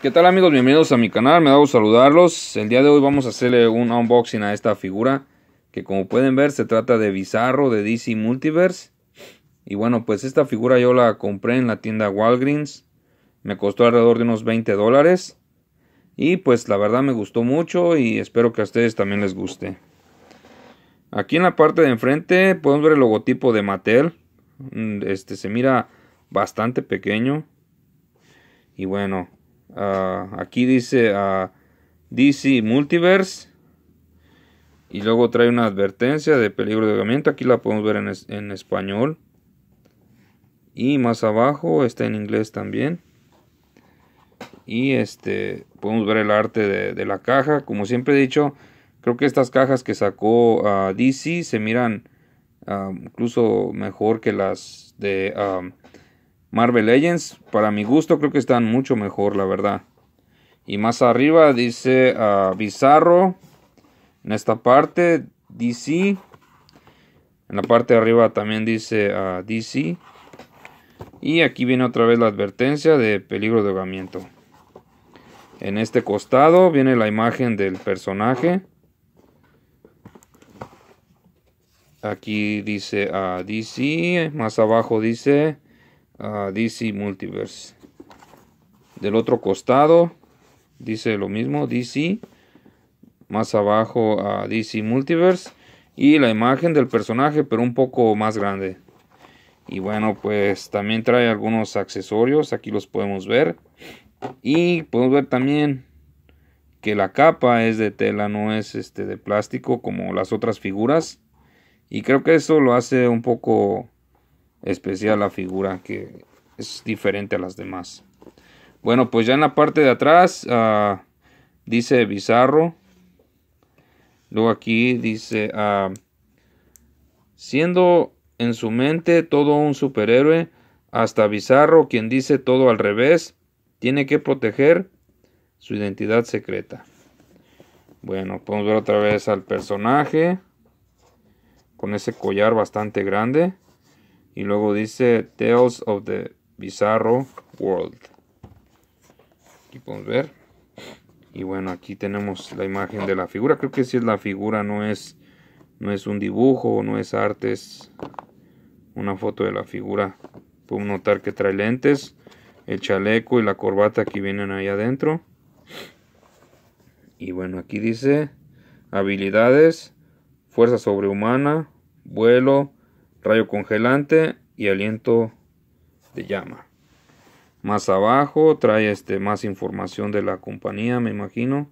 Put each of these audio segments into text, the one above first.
¿Qué tal amigos? Bienvenidos a mi canal, me da gusto saludarlos. El día de hoy vamos a hacerle un unboxing a esta figura que como pueden ver se trata de Bizarro de DC Multiverse. Y bueno, pues esta figura yo la compré en la tienda Walgreens. Me costó alrededor de unos 20 dólares. Y pues la verdad me gustó mucho y espero que a ustedes también les guste. Aquí en la parte de enfrente podemos ver el logotipo de Mattel. Mm, este se mira bastante pequeño. Y bueno, Ah, aquí dice a ah, DC Multiverse. Y luego trae una advertencia de peligro de ahogamiento. Aquí la podemos ver en, español. Y más abajo está en inglés también. Y este podemos ver el arte de, la caja. Como siempre he dicho, creo que estas cajas que sacó ah, DC se miran incluso mejor que las de Marvel Legends, para mi gusto, creo que están mucho mejor, la verdad. Y más arriba dice a ah, Bizarro. En esta parte, DC. En la parte de arriba también dice a ah, DC. Y aquí viene otra vez la advertencia de peligro de ahogamiento. En este costado viene la imagen del personaje. Aquí dice a ah, DC. Más abajo dice DC Multiverse. Del otro costado dice lo mismo, DC. Más abajo A DC Multiverse. Y la imagen del personaje, pero un poco más grande. Y bueno, pues también trae algunos accesorios. Aquí los podemos ver. Y podemos ver también que la capa es de tela, no es este de plástico como las otras figuras. Y creo que eso lo hace un poco especial la figura que es diferente a las demás. Bueno, pues ya en la parte de atrás ah, dice bizarro. Luego aquí dice, ah, siendo en su mente todo un superhéroe, hasta bizarro quien dice todo al revés, tiene que proteger su identidad secreta. Bueno, podemos ver otra vez al personaje con ese collar bastante grande. Y luego dice Tales of the Bizarro World. Aquí podemos ver. Y bueno, aquí tenemos la imagen de la figura. Creo que si es la figura, no es, no es un dibujo, no es arte, es una foto de la figura. puedo notar que trae lentes, el chaleco y la corbata que vienen ahí adentro. Y bueno, aquí dice habilidades, fuerza sobrehumana, vuelo, rayo congelante y aliento de llama. Más abajo trae este, más información de la compañía, me imagino.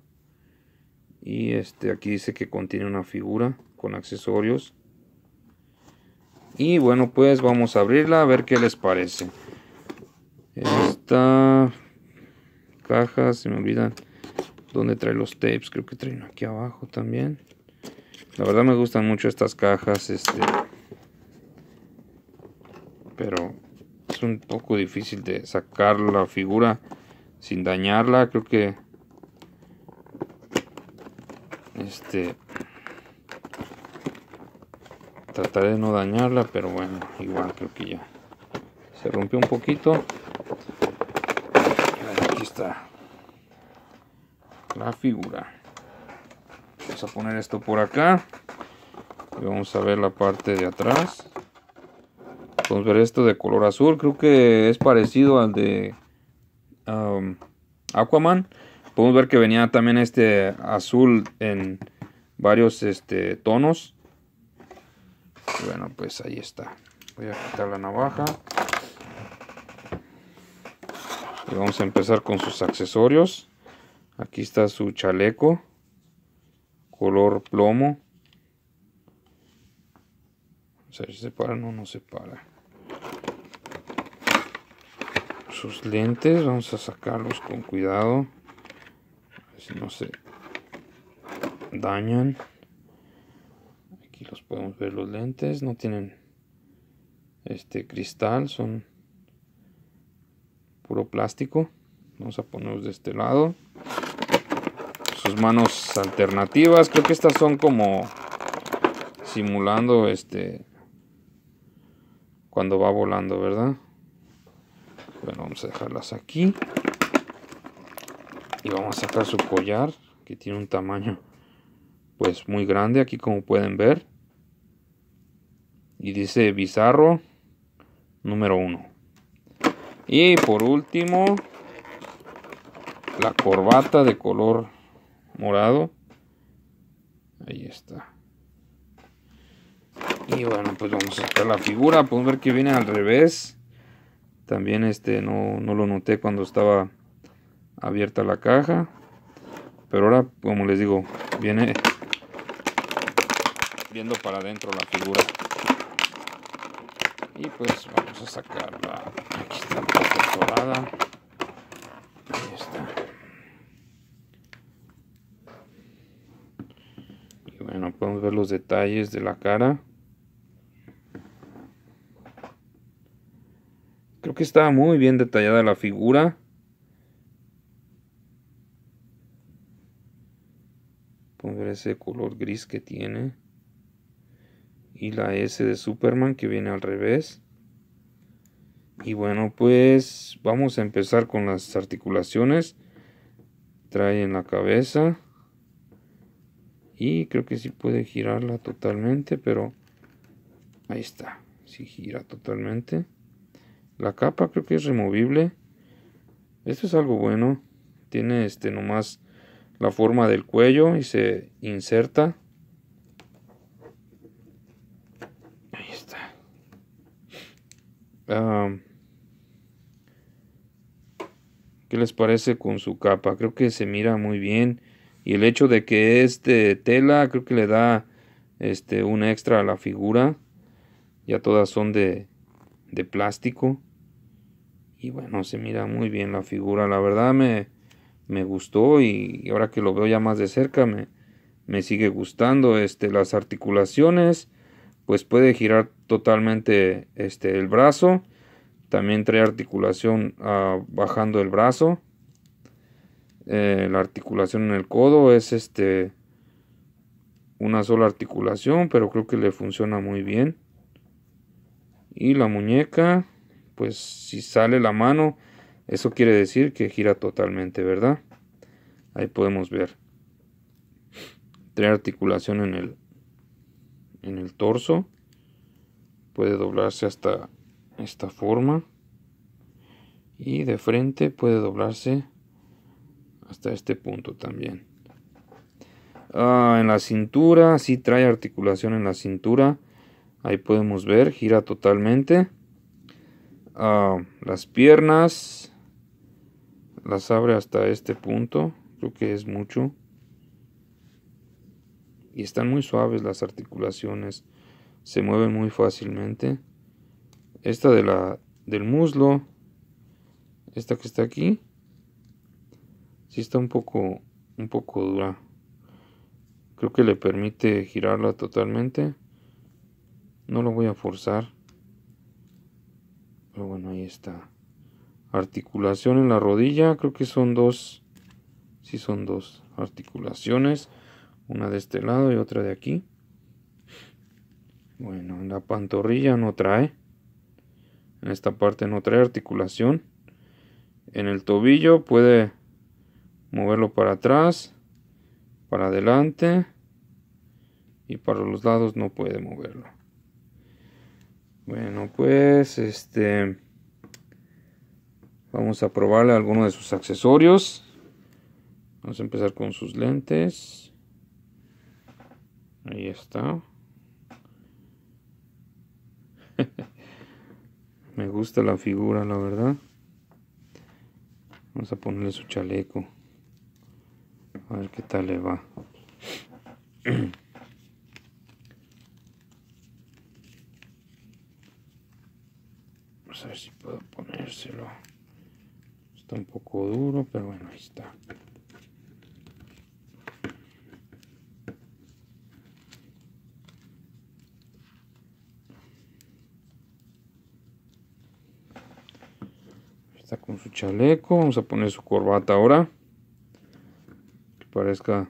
Y este, aquí dice que contiene una figura con accesorios. Y bueno, pues vamos a abrirla a ver qué les parece. Esta caja, se me olvidan dónde trae los tapes. Creo que traen aquí abajo también. La verdad me gustan mucho estas cajas. Este, un poco difícil de sacar la figura sin dañarla. Creo que este trataré de no dañarla, pero bueno, igual creo que ya se rompió un poquito. Aquí está la figura. Vamos a poner esto por acá. Y vamos a ver la parte de atrás. Podemos ver esto de color azul. Creo que es parecido al de Aquaman. Podemos ver que venía también este azul en varios este, tonos. Bueno, pues ahí está. Voy a quitar la navaja. Y vamos a empezar con sus accesorios. Aquí está su chaleco. Color plomo. O sea, se para, no, no se para sus lentes. Vamos a sacarlos con cuidado. si no se dañan. Aquí los podemos ver los lentes. No tienen este cristal. Son puro plástico. Vamos a ponerlos de este lado. Sus manos alternativas. Creo que estas son como simulando este cuando va volando, ¿verdad? bueno vamos a dejarlas aquí y vamos a sacar su collar que tiene un tamaño pues muy grande aquí como pueden ver y dice bizarro número uno y por último la corbata de color morado ahí está y bueno pues vamos a sacar la figura podemos ver que viene al revés también este no, lo noté cuando estaba abierta la caja. Pero ahora, como les digo, viene viendo para adentro la figura. Y pues vamos a sacarla. Aquí está la Ahí está. Y bueno, podemos ver los detalles de la cara. Creo que está muy bien detallada la figura. Podemos ese color gris que tiene. Y la S de Superman que viene al revés. Y bueno, pues vamos a empezar con las articulaciones. Trae en la cabeza. Y creo que sí puede girarla totalmente, pero ahí está. Si sí gira totalmente. La capa creo que es removible. Esto es algo bueno. Tiene este nomás la forma del cuello y se inserta. Ahí está. ¿Qué les parece con su capa? Creo que se mira muy bien. Y el hecho de que es tela, creo que le da este, un extra a la figura. Ya todas son de, de plástico. Y bueno, se mira muy bien la figura. La verdad me, gustó y ahora que lo veo ya más de cerca me, sigue gustando. Este, las articulaciones, pues puede girar totalmente este, el brazo. También trae articulación ah, bajando el brazo. Eh, la articulación en el codo es este una sola articulación, pero creo que le funciona muy bien. Y la muñeca, pues si sale la mano, eso quiere decir que gira totalmente, ¿verdad? Ahí podemos ver. Trae articulación en el, en el torso. Puede doblarse hasta esta forma. Y de frente puede doblarse hasta este punto también. Ah, en la cintura, sí trae articulación en la cintura. Ahí podemos ver, gira totalmente. Ah, las piernas. Las abre hasta este punto. Creo que es mucho. Y están muy suaves las articulaciones. Se mueven muy fácilmente. Esta de la, del muslo. Esta que está aquí. si está un poco, un poco dura. Creo que le permite girarla totalmente. No lo voy a forzar. Pero bueno, ahí está. Articulación en la rodilla, creo que son dos. Sí, son dos articulaciones. Una de este lado y otra de aquí. Bueno, en la pantorrilla no trae. En esta parte no trae articulación. En el tobillo puede moverlo para atrás, para adelante y para los lados no puede moverlo. Bueno, pues este. Vamos a probarle alguno de sus accesorios. Vamos a empezar con sus lentes. Ahí está. Me gusta la figura, la verdad. Vamos a ponerle su chaleco. A ver qué tal le va. a ver si puedo ponérselo. Está un poco duro, pero bueno, ahí está. Está con su chaleco. Vamos a poner su corbata ahora. Que parezca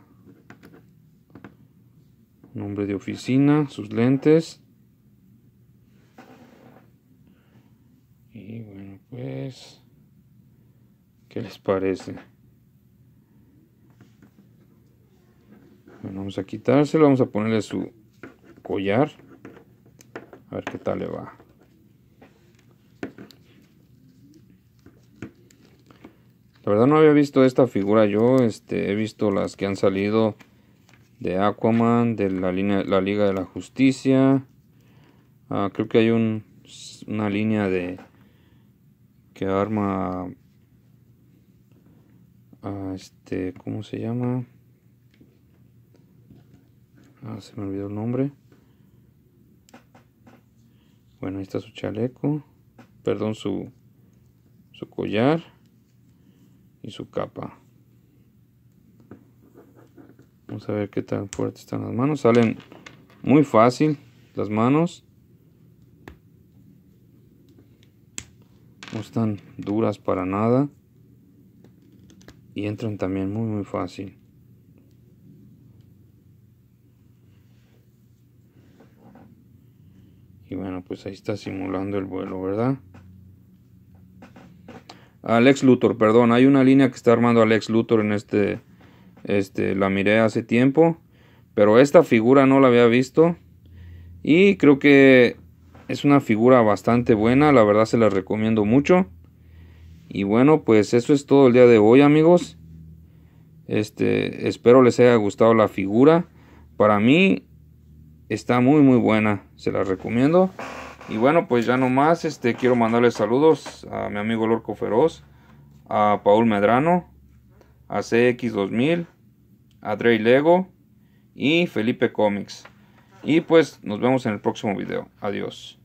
un hombre de oficina. Sus lentes. parece? vamos a quitárselo, vamos a ponerle su collar. A ver qué tal le va. La verdad no había visto esta figura yo, este, he visto las que han salido de Aquaman, de la, línea, la Liga de la Justicia. Ah, creo que hay una línea de que arma este, ¿cómo se llama? Ah, se me olvidó el nombre. Bueno, ahí está su chaleco, perdón, su, su collar y su capa. Vamos a ver qué tan fuerte están las manos. Salen muy fácil las manos. No están duras para nada y entran también muy muy fácil. Y bueno, pues ahí está simulando el vuelo, ¿verdad? Alex Luthor, perdón, hay una línea que está armando Alex Luthor en este, este, la miré hace tiempo, pero esta figura no la había visto y creo que es una figura bastante buena, la verdad se la recomiendo mucho. Y bueno, pues eso es todo el día de hoy, amigos. Este, espero les haya gustado la figura. Para mí está muy muy buena, se la recomiendo. Y bueno, pues ya nomás este quiero mandarles saludos a mi amigo Lorco Feroz, a Paul Medrano, a CX2000, a Dre Lego y Felipe Comics. Y pues nos vemos en el próximo video. Adiós.